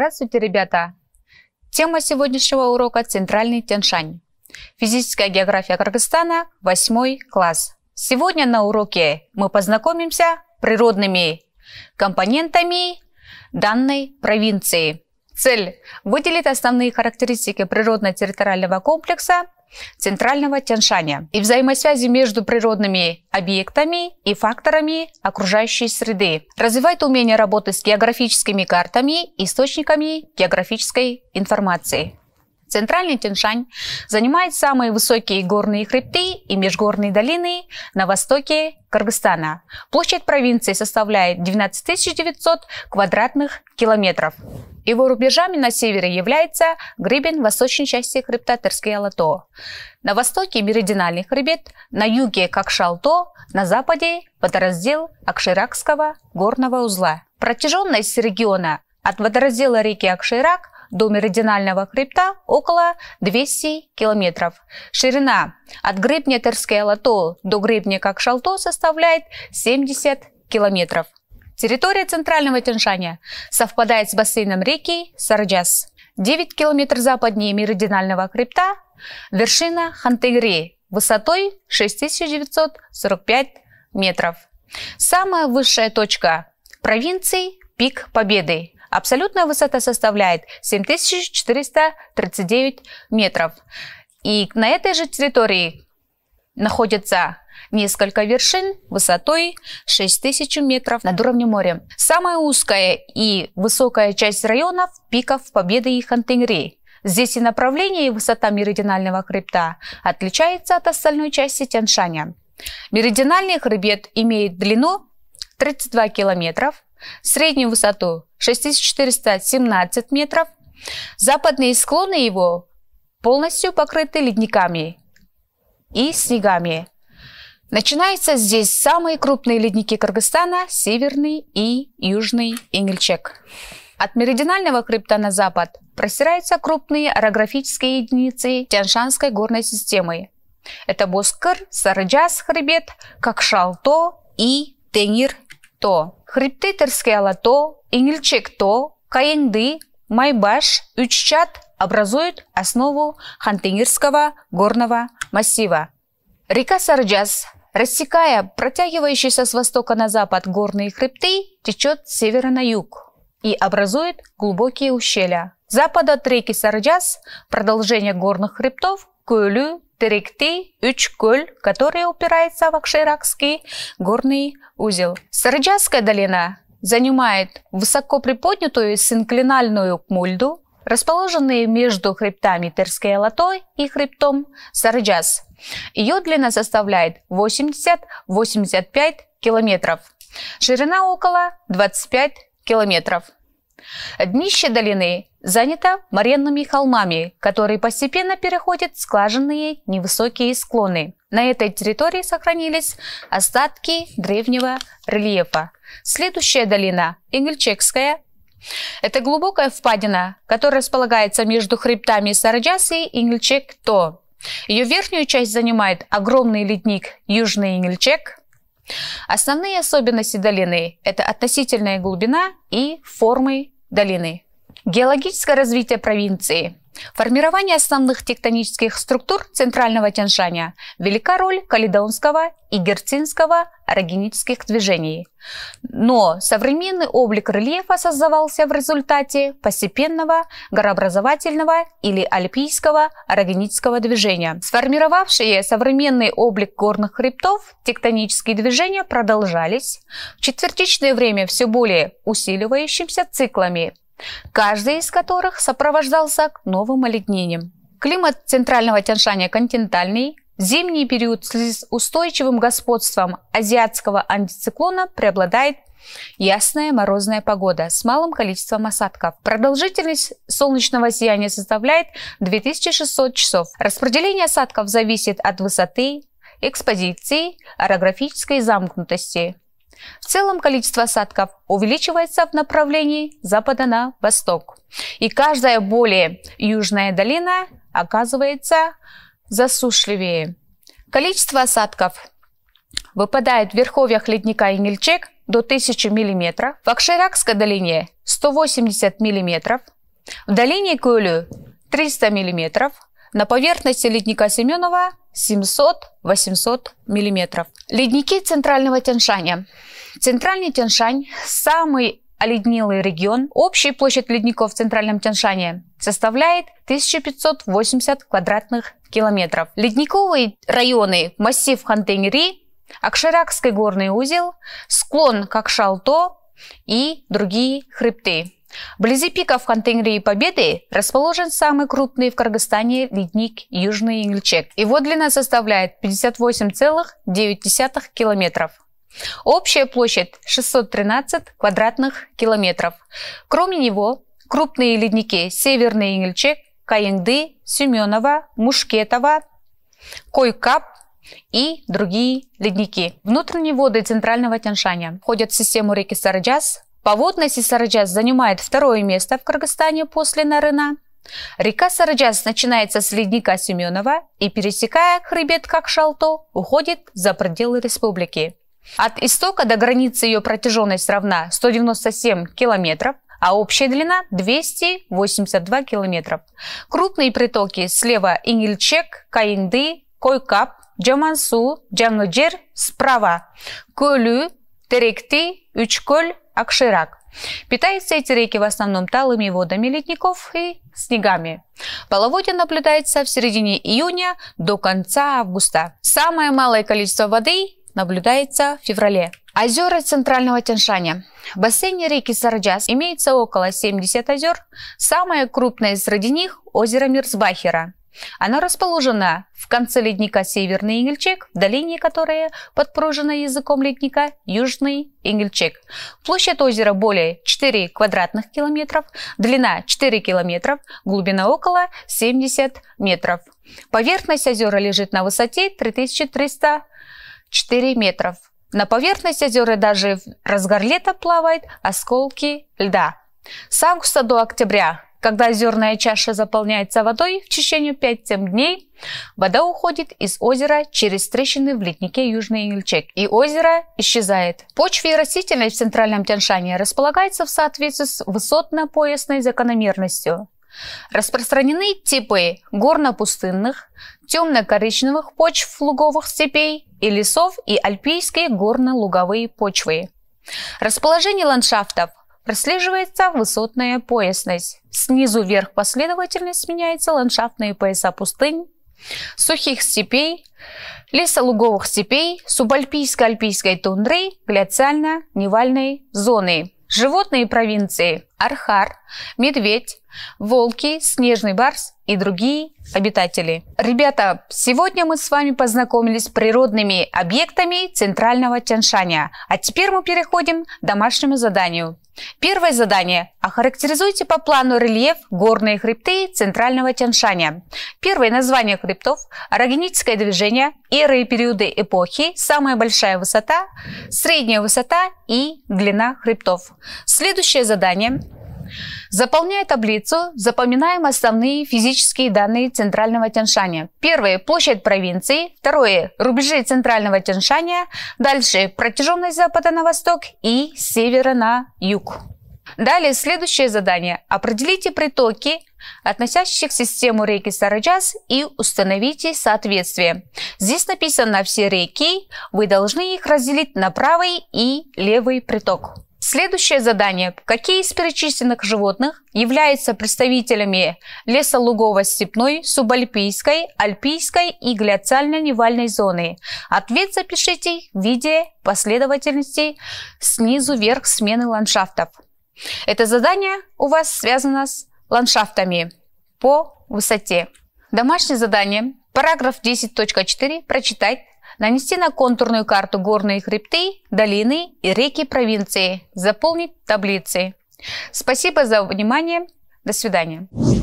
Здравствуйте, ребята! Тема сегодняшнего урока – Центральный Тяньшань. Физическая география Кыргызстана, 8 класс. Сегодня на уроке мы познакомимся с природными компонентами данной провинции – Цель – выделить основные характеристики природно-территориального комплекса Центрального Тяньшаня и взаимосвязи между природными объектами и факторами окружающей среды. Развивает умение работы с географическими картами, источниками географической информации. Центральный Тяньшань занимает самые высокие горные хребты и межгорные долины на востоке Кыргызстана. Площадь провинции составляет 19 900 квадратных километров. Его рубежами на севере является гребень восточной части хребта Терскея-Лато. На востоке – меридинальный хребет, на юге – Кокшалто, на западе – водораздел Акширакского горного узла. Протяженность региона от водораздела реки Акширак до меридионального хребта около 200 километров. Ширина от гребня Терское лото до гребня Кокшалто составляет 70 километров. Территория Центрального Тяньшаня совпадает с бассейном реки Сарджас. 9 километров западнее меридионального хребта – вершина Хантыгри высотой 6945 метров. Самая высшая точка провинции – пик Победы Абсолютная высота составляет 7439 метров. И на этой же территории находятся несколько вершин высотой 6000 метров над уровнем моря. Самая узкая и высокая часть районов – пиков Победы и Хантынгри. Здесь и направление, и высота меридионального хребта отличается от остальной части Тяншаня. Меридиональный хребет имеет длину 32 километров, среднюю высоту 6417 метров. Западные склоны его полностью покрыты ледниками и снегами. Начинаются здесь самые крупные ледники Кыргызстана – Северный и Южный Ингельчек. От меридионального хребта на запад простираются крупные орографические единицы Тяншанской горной системы. Это Боскар, Сараджас хребет, Кокшалто и Тенир-то. Хребты Алато, Ингельчекто, Каенды, Майбаш, Уччат образуют основу Хантингерского горного массива. Река Сарджас, рассекая протягивающийся с востока на запад горные хребты, течет с севера на юг и образует глубокие ущелья. Запад от реки Сарджас, продолжение горных хребтов, Куэлю, Теректи, Ючколь, который упирается в Акширакский горный узел. Сарджатская долина занимает высоко приподнятую синклинальную к мульду, расположенные между хребтами Терская Латой и хребтом Сарджас. Ее длина составляет 80-85 километров, ширина около 25 километров. Днище долины занято моренными холмами, которые постепенно переходят в склаженные невысокие склоны. На этой территории сохранились остатки древнего рельефа. Следующая долина – Ингельчекская. Это глубокая впадина, которая располагается между хребтами Сараджаси и Ингельчек-То. Ее верхнюю часть занимает огромный ледник Южный Ингельчек – Основные особенности долины – это относительная глубина и формы долины. Геологическое развитие провинции Формирование основных тектонических структур Центрального Тяньшаня велика роль калидаунского и герцинского орогенических движений. Но современный облик рельефа создавался в результате постепенного горообразовательного или альпийского орогенического движения. Сформировавшие современный облик горных хребтов тектонические движения продолжались в четвертичное время все более усиливающимся циклами каждый из которых сопровождался новым оледнением. Климат центрального Тяньшаня континентальный, зимний период с устойчивым господством азиатского антициклона преобладает Ясная морозная погода с малым количеством осадков. Продолжительность солнечного сияния составляет 2600 часов. Распределение осадков зависит от высоты, экспозиции, орографической замкнутости. В целом количество осадков увеличивается в направлении запада на восток. И каждая более южная долина оказывается засушливее. Количество осадков выпадает в верховьях ледника Ингельчек до 1000 мм, в Акширакской долине 180 мм, в долине Кулю 300 мм, на поверхности ледника Семенова 700-800 мм. Ледники Центрального Тяньшаня. Центральный Тяньшань – самый оледнилый регион. Общая площадь ледников в Центральном Тяньшане составляет 1580 квадратных километров. Ледниковые районы – массив Хантенери, Акшаракский горный узел, склон Кокшалто и другие хребты. Вблизи пика в Хантынгре Победы расположен самый крупный в Кыргызстане ледник Южный Ингельчек. Его длина составляет 58,9 километров. Общая площадь 613 квадратных километров. Кроме него, крупные ледники Северный Ингельчек, Каенды, Семенова, Мушкетова, Койкап, и другие ледники. Внутренние воды Центрального Тяньшаня входят в систему реки Сарджас, Поводность Сараджас занимает второе место в Кыргызстане после Нарына. Река Сараджас начинается с ледника Семенова и, пересекая хребет Какшалто, уходит за пределы республики. От истока до границы ее протяженность равна 197 километров, а общая длина 282 километров. Крупные притоки слева Ингельчек, Каинды, Койкап, Джамансу, Джангджир, справа Көлү, Теректи, Үчкөл, Акширак. Питаются эти реки в основном талыми водами ледников и снегами. Половодье наблюдается в середине июня до конца августа. Самое малое количество воды наблюдается в феврале. Озера Центрального Тяньшаня. В бассейне реки Сарджас имеется около 70 озер. Самое крупное среди них – озеро Мирзбахера – она расположена в конце ледника Северный Ингельчек, в долине которой подпружена языком ледника Южный Ингельчек. Площадь озера более 4 квадратных километров, длина 4 километров, глубина около 70 метров. Поверхность озера лежит на высоте 3304 метров. На поверхность озера даже в разгар лета плавают осколки льда. С августа до октября когда озерная чаша заполняется водой в течение 5-7 дней, вода уходит из озера через трещины в леднике Южный Ильчек, и озеро исчезает. Почва и растительность в Центральном Тяньшане располагается в соответствии с высотно-поясной закономерностью. Распространены типы горно-пустынных, темно-коричневых почв луговых степей и лесов и альпийские горно-луговые почвы. Расположение ландшафтов прослеживается высотная поясность. Снизу вверх последовательность меняется ландшафтные пояса пустынь, сухих степей, лесолуговых степей, субальпийско-альпийской тундры, гляциально-невальной зоны. Животные провинции – архар, медведь, волки, снежный барс и другие обитатели. Ребята, сегодня мы с вами познакомились с природными объектами Центрального Тяньшаня. А теперь мы переходим к домашнему заданию. Первое задание. Охарактеризуйте по плану рельеф горные хребты Центрального Тяньшаня. Первое название хребтов, орогеническое движение, эры и периоды эпохи, самая большая высота, средняя высота и длина хребтов. Следующее задание. Заполняя таблицу, запоминаем основные физические данные Центрального Тяньшаня. Первое – площадь провинции. Второе – рубежи Центрального Тяньшаня. Дальше – протяженность запада на восток и севера на юг. Далее следующее задание. Определите притоки, к систему реки Сараджас и установите соответствие. Здесь написано все реки, вы должны их разделить на правый и левый приток. Следующее задание. Какие из перечисленных животных являются представителями лесолугово-степной, субальпийской, альпийской и гляциально-невальной зоны? Ответ запишите в виде последовательностей снизу вверх смены ландшафтов. Это задание у вас связано с ландшафтами по высоте. Домашнее задание, параграф 10.4 прочитать нанести на контурную карту горные хребты, долины и реки провинции, заполнить таблицы. Спасибо за внимание. До свидания.